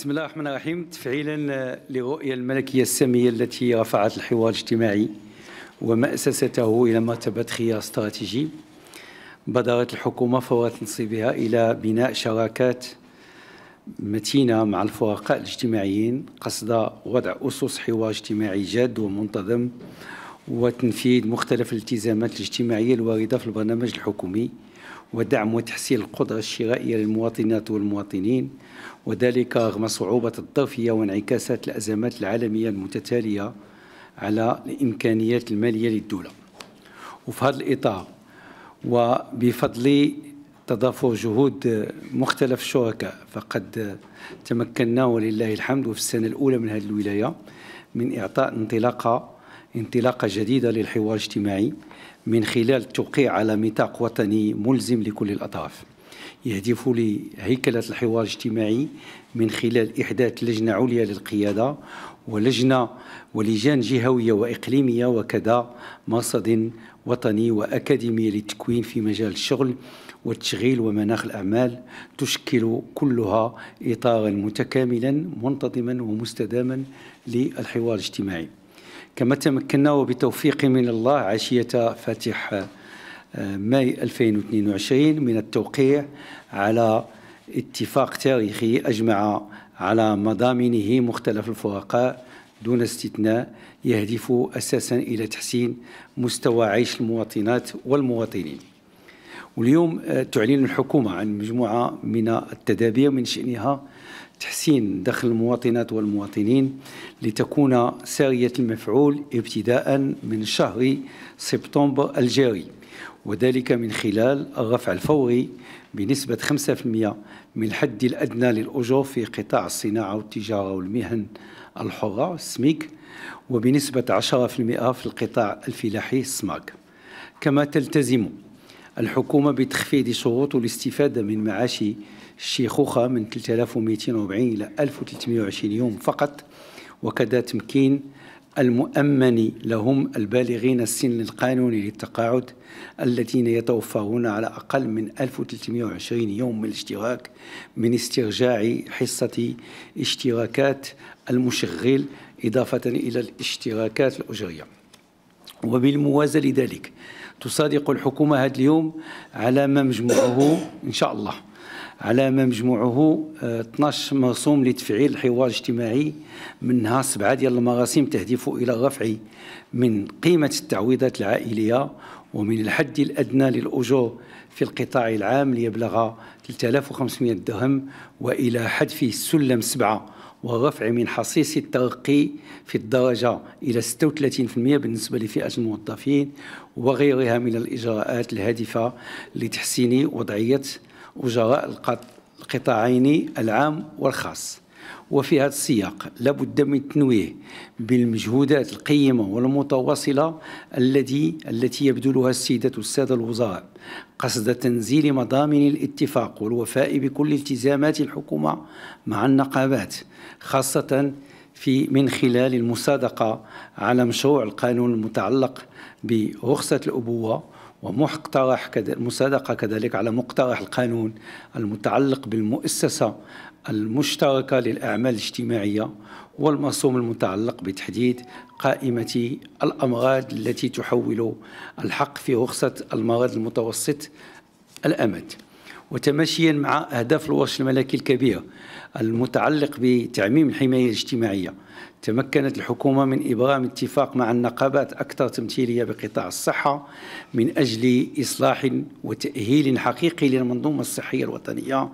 بسم الله الرحمن الرحيم تفعيلا لرؤية الملكية السامية التي رفعت الحوار الاجتماعي ومأسسته إلى مرتبة خيار استراتيجي بادرت الحكومة فور تنصيبها إلى بناء شراكات متينة مع الفرقاء الاجتماعيين قصد وضع أسس حوار اجتماعي جاد ومنتظم وتنفيذ مختلف الالتزامات الاجتماعية الواردة في البرنامج الحكومي ودعم وتحسين القدرة الشرائية للمواطنات والمواطنين وذلك رغم صعوبة الظرفية وانعكاسات الأزمات العالمية المتتالية على الإمكانيات المالية للدولة وفي هذا الإطار وبفضل تضافر جهود مختلف الشركاء فقد تمكنا ولله الحمد وفي السنة الأولى من هذه الولاية من إعطاء انطلاقة انطلاقة جديدة للحوار الاجتماعي من خلال التوقيع على ميثاق وطني ملزم لكل الأطراف يهدف لهيكلة الحوار الاجتماعي من خلال إحداث لجنة عليا للقيادة ولجنة ولجان جهوية وإقليمية وكذا مرصد وطني وأكاديمي للتكوين في مجال الشغل والتشغيل ومناخ الأعمال تشكل كلها إطارا متكاملا منتظما ومستداما للحوار الاجتماعي كما تمكنا وبتوفيق من الله عشية فاتح آه، ماي 2022 من التوقيع على اتفاق تاريخي أجمع على مضامنه مختلف الفرقاء دون استثناء يهدف أساسا إلى تحسين مستوى عيش المواطنات والمواطنين واليوم آه، تعلن الحكومة عن مجموعة من التدابير من شأنها تحسين دخل المواطنات والمواطنين لتكون سارية المفعول ابتداء من شهر سبتمبر الجاري وذلك من خلال الرفع الفوري بنسبة 5% من الحد الأدنى للأجور في قطاع الصناعة والتجارة والمهن الحرة سميك وبنسبة 10% في القطاع الفلاحي سماك كما تلتزم الحكومة بتخفيض شروط الاستفادة من معاش الشيخوخة من 3240 إلى 1320 يوم فقط وكذا تمكين المؤمن لهم البالغين السن القانوني للتقاعد الذين يتوفون على أقل من 1320 يوم من الاشتراك من استرجاع حصة اشتراكات المشغل إضافة إلى الاشتراكات الأجرية وبالموازاة لذلك تصادق الحكومة هذا اليوم على ما مجموعه إن شاء الله على ما مجموعه 12 آه، مرسوم لتفعيل الحوار الاجتماعي منها سبعة ديال المراسيم تهدف إلى رفع من قيمة التعويضات العائلية ومن الحد الأدنى للأجور في القطاع العام ليبلغ 3500 درهم وإلى حذف السلم سبعة والرفع من حصيص الترقي في الدرجة إلى 36% بالنسبة لفئة الموظفين وغيرها من الإجراءات الهادفة لتحسين وضعية أجراء القطاعين العام والخاص وفي هذا السياق لابد من التنويه بالمجهودات القيمة والمتواصلة التي التي يبذلها السيدات السادة الوزراء قصد تنزيل مضامن الاتفاق والوفاء بكل التزامات الحكومة مع النقابات خاصة في من خلال المصادقة على مشروع القانون المتعلق برخصة الأبوة ومقترح مصادقة كذلك على مقترح القانون المتعلق بالمؤسسة المشتركة للأعمال الاجتماعية والمرسوم المتعلق بتحديد قائمة الأمراض التي تحول الحق في رخصة المرض المتوسط الأمد وتماشيا مع أهداف الورش الملكي الكبيرة المتعلق بتعميم الحماية الاجتماعية تمكنت الحكومة من إبرام اتفاق مع النقابات أكثر تمثيلية بقطاع الصحة من أجل إصلاح وتأهيل حقيقي للمنظومة الصحية الوطنية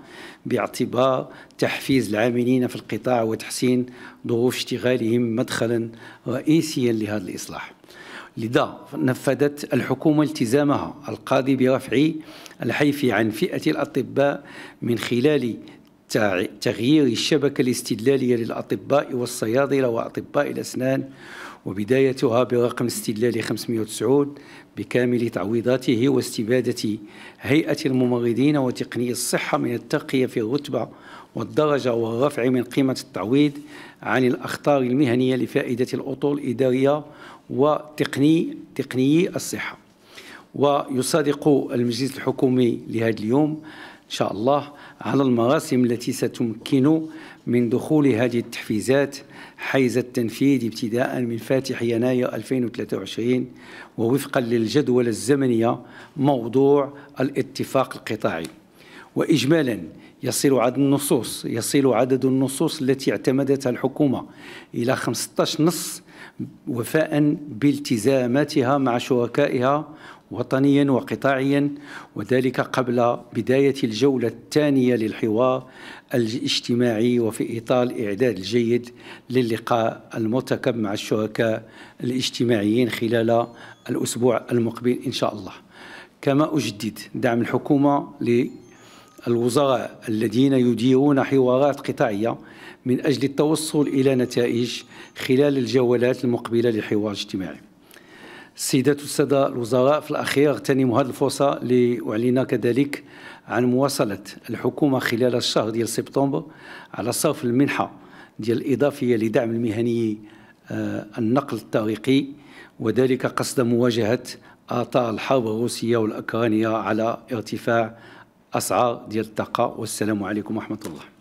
باعتبار تحفيز العاملين في القطاع وتحسين ظروف اشتغالهم مدخلا رئيسيا لهذا الإصلاح لذا نفذت الحكومة التزامها القاضي برفع الحيف عن فئة الأطباء من خلال تغيير الشبكة الاستدلالية للأطباء والصيادلة وأطباء الأسنان وبدايتها برقم استدلالي 590 بكامل تعويضاته واستبادة هيئة الممرضين وتقني الصحة من الترقية في الرتبة والدرجة والرفع من قيمة التعويض عن الأخطار المهنية لفائدة الأطول الإدارية وتقني تقنيي الصحة ويصادق المجلس الحكومي لهذا اليوم إن شاء الله على المراسم التي ستمكن من دخول هذه التحفيزات حيز التنفيذ ابتداء من فاتح يناير 2023 ووفقا للجدول الزمنية موضوع الاتفاق القطاعي وإجمالا يصل عدد النصوص يصل عدد النصوص التي اعتمدتها الحكومة إلى 15 نص وفاء بالتزاماتها مع شركائها وطنيا وقطاعيا وذلك قبل بداية الجولة الثانية للحوار الاجتماعي وفي إطار الإعداد الجيد للقاء المرتكب مع الشركاء الاجتماعيين خلال الأسبوع المقبل إن شاء الله كما أجدد دعم الحكومة الوزراء الذين يديرون حوارات قطاعية من أجل التوصل إلى نتائج خلال الجولات المقبلة للحوار الاجتماعي السيدات والسادة الوزراء في الأخير اغتنموا هذه الفرصة لأعلن كذلك عن مواصلة الحكومة خلال الشهر ديال سبتمبر على صرف المنحة ديال الإضافية لدعم المهني آه، النقل الطريقي وذلك قصد مواجهة آثار الحرب الروسية والأوكرانية على ارتفاع اسعار ديال الطاقة والسلام عليكم ورحمة الله